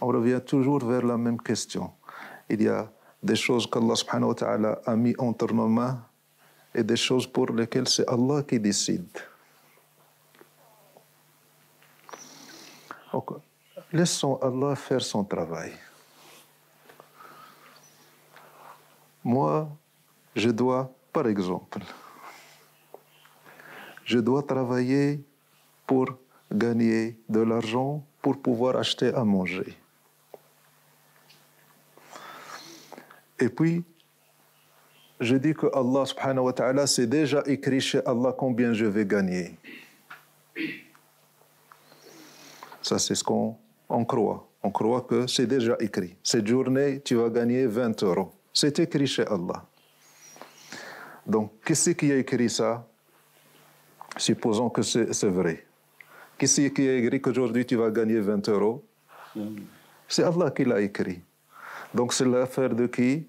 on revient toujours vers la même question. Il y a des choses qu'Allah subhanahu wa ta'ala a mis entre nos mains et des choses pour lesquelles c'est Allah qui décide. laissons Allah faire son travail. Moi, je dois, par exemple, je dois travailler pour gagner de l'argent pour pouvoir acheter à manger. Et puis, je dis que Allah subhanahu wa ta'ala, c'est déjà écrit chez Allah combien je vais gagner. Ça, c'est ce qu'on on croit. On croit que c'est déjà écrit. Cette journée, tu vas gagner 20 euros. C'est écrit chez Allah. Donc, qu'est-ce qui a écrit ça Supposons que c'est vrai. Qui c'est qui a écrit qu'aujourd'hui tu vas gagner 20 euros C'est Allah qui l'a écrit. Donc c'est l'affaire de qui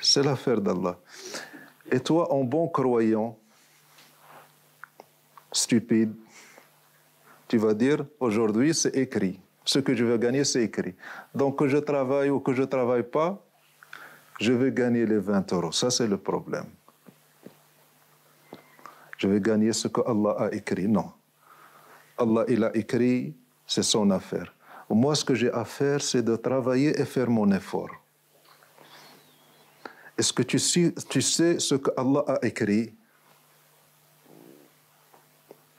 C'est l'affaire d'Allah. Et toi, en bon croyant, stupide, tu vas dire, aujourd'hui c'est écrit. Ce que je veux gagner, c'est écrit. Donc que je travaille ou que je ne travaille pas, je vais gagner les 20 euros. Ça, c'est le problème. Je vais gagner ce que Allah a écrit. Non. Allah, il a écrit, c'est son affaire. Moi, ce que j'ai à faire, c'est de travailler et faire mon effort. Est-ce que tu sais, tu sais ce que Allah a écrit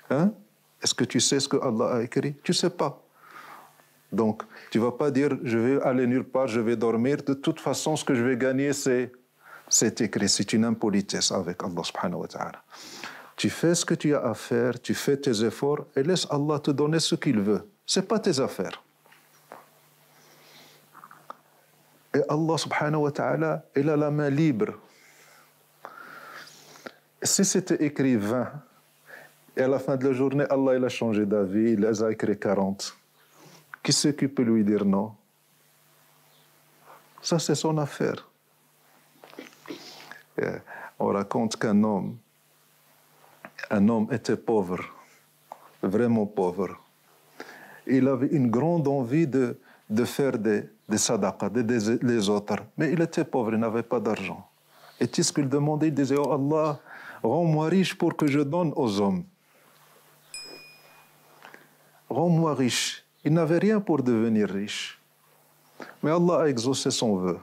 Hein Est-ce que tu sais ce que Allah a écrit Tu ne sais pas. Donc, tu ne vas pas dire, je vais aller nulle part, je vais dormir. De toute façon, ce que je vais gagner, c'est, c'est écrit. C'est une impolitesse avec Allah Tu fais ce que tu as à faire, tu fais tes efforts et laisse Allah te donner ce qu'il veut. Ce n'est pas tes affaires. Et Allah subhanahu wa ta'ala, il a la main libre. Si c'était écrit 20, et à la fin de la journée, Allah il a changé d'avis, il les a écrit 40, qui c'est qui peut lui dire non Ça, c'est son affaire. on raconte qu'un homme, un homme était pauvre, vraiment pauvre. Il avait une grande envie de, de faire des, des sadaqas, des, autres. Mais il était pauvre, il n'avait pas d'argent. Et tout ce qu'il demandait, il disait, oh Allah, rends-moi riche pour que je donne aux hommes. Rends-moi riche. Il n'avait rien pour devenir riche. Mais Allah a exaucé son vœu.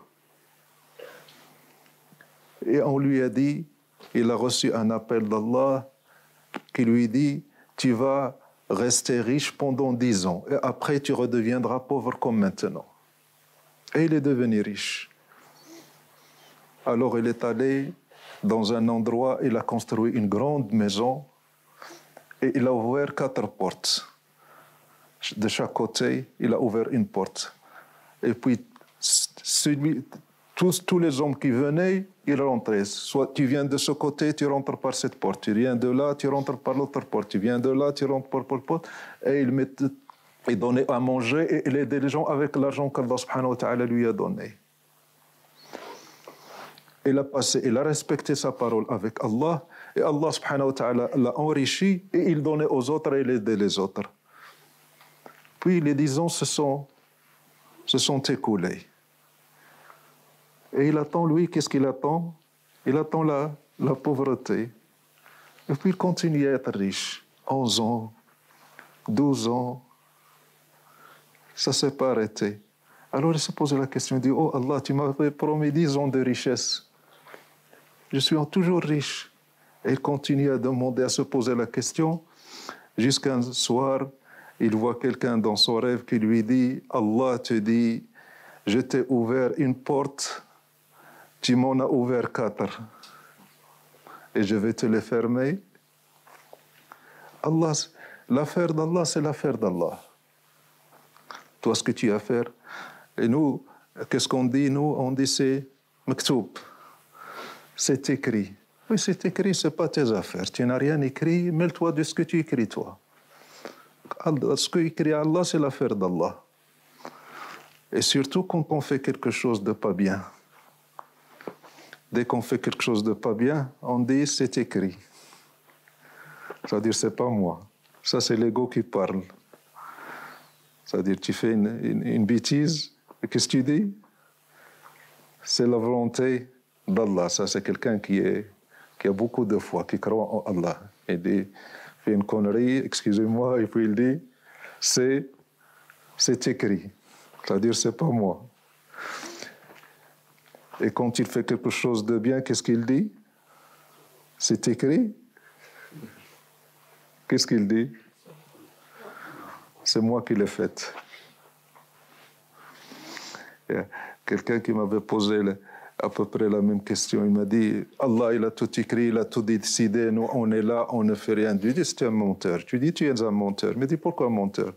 Et on lui a dit, il a reçu un appel d'Allah qui lui dit, tu vas rester riche pendant dix ans et après tu redeviendras pauvre comme maintenant. Et il est devenu riche. Alors il est allé dans un endroit, il a construit une grande maison et il a ouvert quatre portes. De chaque côté, il a ouvert une porte. Et puis, celui, tous, tous, les hommes qui venaient, ils rentraient. Soit tu viens de ce côté, tu rentres par cette porte. Tu viens de là, tu rentres par l'autre porte. Tu viens de là, tu rentres par l'autre porte. Et il il donnait à manger et, il aidait les gens avec l'argent qu'Allah lui a donné. Il a passé, il a respecté sa parole avec Allah et Allah subhanahu l'a enrichi et il donnait aux autres et il aidait les autres. Puis les dix ans se sont, se sont écoulés. Et il attend, lui, qu'est-ce qu'il attend Il attend la, la pauvreté. Et puis il continue à être riche. 11 ans, 12 ans, ça ne s'est pas arrêté. Alors il se pose la question, il dit, oh Allah, tu m'avais promis 10 ans de richesse. Je suis toujours riche. Et il continue à demander, à se poser la question, jusqu'à soir, il voit quelqu'un dans son rêve qui lui dit, Allah te dit, je t'ai ouvert une porte, tu m'en as ouvert quatre. Et je vais te les fermer. Allah, l'affaire d'Allah, c'est l'affaire d'Allah toi ce que tu as à faire. Et nous, qu'est-ce qu'on dit Nous, on dit c'est mktoub », C'est écrit. Oui, c'est écrit, ce n'est pas tes affaires. Tu n'as rien écrit, mêle-toi de ce que tu écris, toi. Ce que écrit Allah, c'est l'affaire d'Allah. Et surtout quand on fait quelque chose de pas bien. Dès qu'on fait quelque chose de pas bien, on dit c'est écrit. C'est-à-dire, c'est pas moi. Ça, c'est l'ego qui parle. C'est-à-dire, tu fais une, bêtise, qu'est-ce que tu dis C'est la volonté d'Allah. Ça, c'est quelqu'un qui, a beaucoup de foi, qui croit en Allah. Il dit, fait une connerie, excusez-moi, et puis il dit, c'est, c'est écrit. C'est-à-dire, c'est pas moi. Et quand il fait quelque chose de bien, qu'est-ce qu'il dit C'est écrit Qu'est-ce qu'il dit c'est moi qui l'ai faite. Quelqu'un qui m'avait posé à peu près la même question, il m'a dit Allah, il a tout écrit, il a tout décidé, nous on est là, on ne fait rien. Je lui ai dit c'est un menteur. Tu dis Tu es un menteur. Mais dis Pourquoi un menteur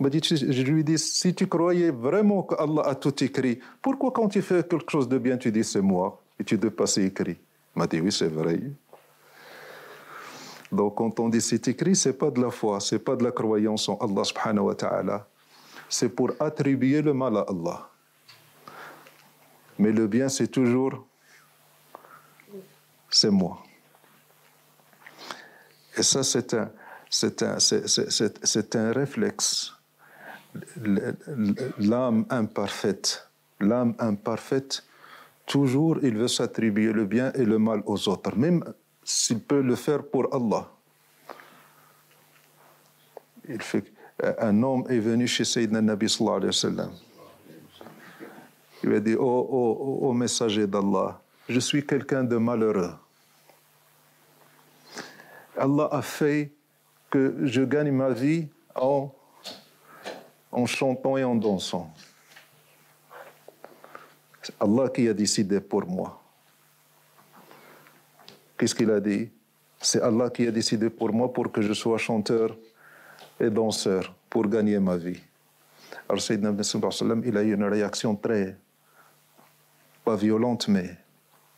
dit, Je lui ai dit Si tu croyais vraiment qu'Allah a tout écrit, pourquoi quand tu fais quelque chose de bien, tu dis C'est moi et tu ne pas écrit Il m'a dit Oui, c'est vrai. Donc quand on dit c'est écrit, c'est pas de la foi, c'est pas de la croyance en Allah subhanahu wa ta'ala. C'est pour attribuer le mal à Allah. Mais le bien, c'est toujours, c'est moi. Et ça, c'est un, c'est un, c'est, un réflexe. L'âme imparfaite, l'âme imparfaite, toujours, il veut s'attribuer le bien et le mal aux autres, même s'il peut le faire pour Allah. un homme est venu chez Sayyidina Nabi sallallahu alayhi wa Il a dit, ô oh, oh, oh, oh, messager d'Allah, je suis quelqu'un de malheureux. Allah a fait que je gagne ma vie en, en chantant et en dansant. C'est Allah qui a décidé pour moi ce qu'il a dit C'est Allah qui a décidé pour moi pour que je sois chanteur et danseur, pour gagner ma vie. Alors Sayyidina Ibn il a eu une réaction très, pas violente, mais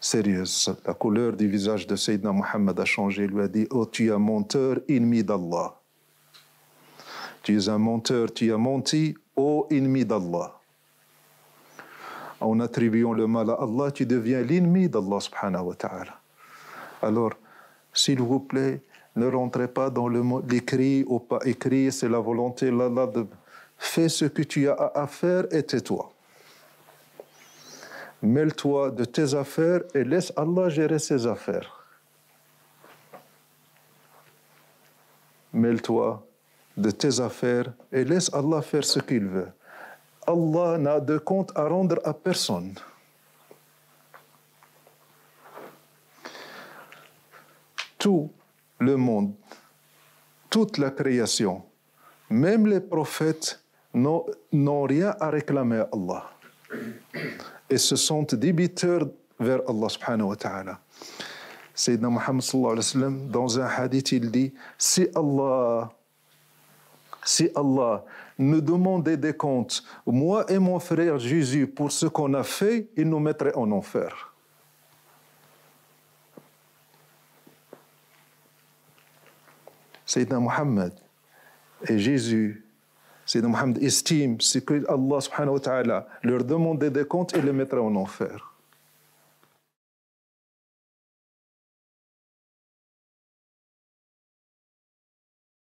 sérieuse. La couleur du visage de Sayyidina Muhammad a changé. Il lui a dit Oh, tu es un menteur, ennemi d'Allah. Tu es un menteur, tu as menti, oh, ennemi d'Allah. En attribuant le mal à Allah, tu deviens l'ennemi d'Allah subhanahu wa ta'ala. Alors, s'il vous plaît, ne rentrez pas dans le monde l'écrit ou pas écrit, c'est la volonté là de fais ce que tu as à faire et tais-toi. Mêle-toi de tes affaires et laisse Allah gérer ses affaires. Mêle-toi de tes affaires et laisse Allah faire ce qu'il veut. Allah n'a de compte à rendre à personne. tout le monde, toute la création, même les prophètes n'ont rien à réclamer à Allah et se sont débiteurs vers Allah subhanahu wa ta'ala. Sayyidina Muhammad sallallahu alayhi wa sallam, dans un hadith, il dit Si Allah, si Allah nous demandait des comptes, moi et mon frère Jésus, pour ce qu'on a fait, il nous mettrait en enfer. Sayyidina Muhammad et Jésus, Sayyidina Muhammad estime ce que Allah subhanahu wa ta'ala leur demandait des comptes et les mettra en enfer.